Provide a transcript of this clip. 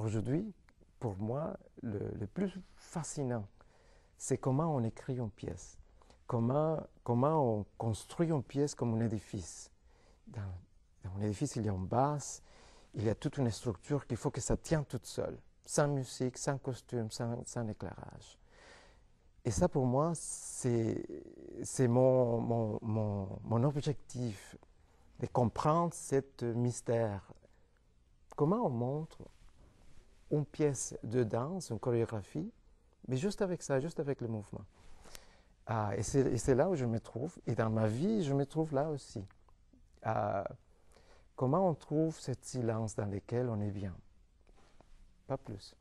Aujourd'hui, pour moi, le, plus fascinant, c'est comment on écrit une pièce, comment, comment on construit une pièce comme un édifice. Dans, un édifice, il y a une basse, il y a toute une structure qu'il faut que ça tienne toute seule, sans musique, sans costume, sans, éclairage. Et ça, pour moi, c'est mon, mon, mon, mon, objectif, de comprendre ce mystère. Comment on montre une pièce de danse, une chorégraphie, mais juste avec ça, juste avec le mouvement. Ah, et c'est là où je me trouve, et dans ma vie, je me trouve là aussi. Ah, comment on trouve ce silence dans lequel on est bien Pas plus.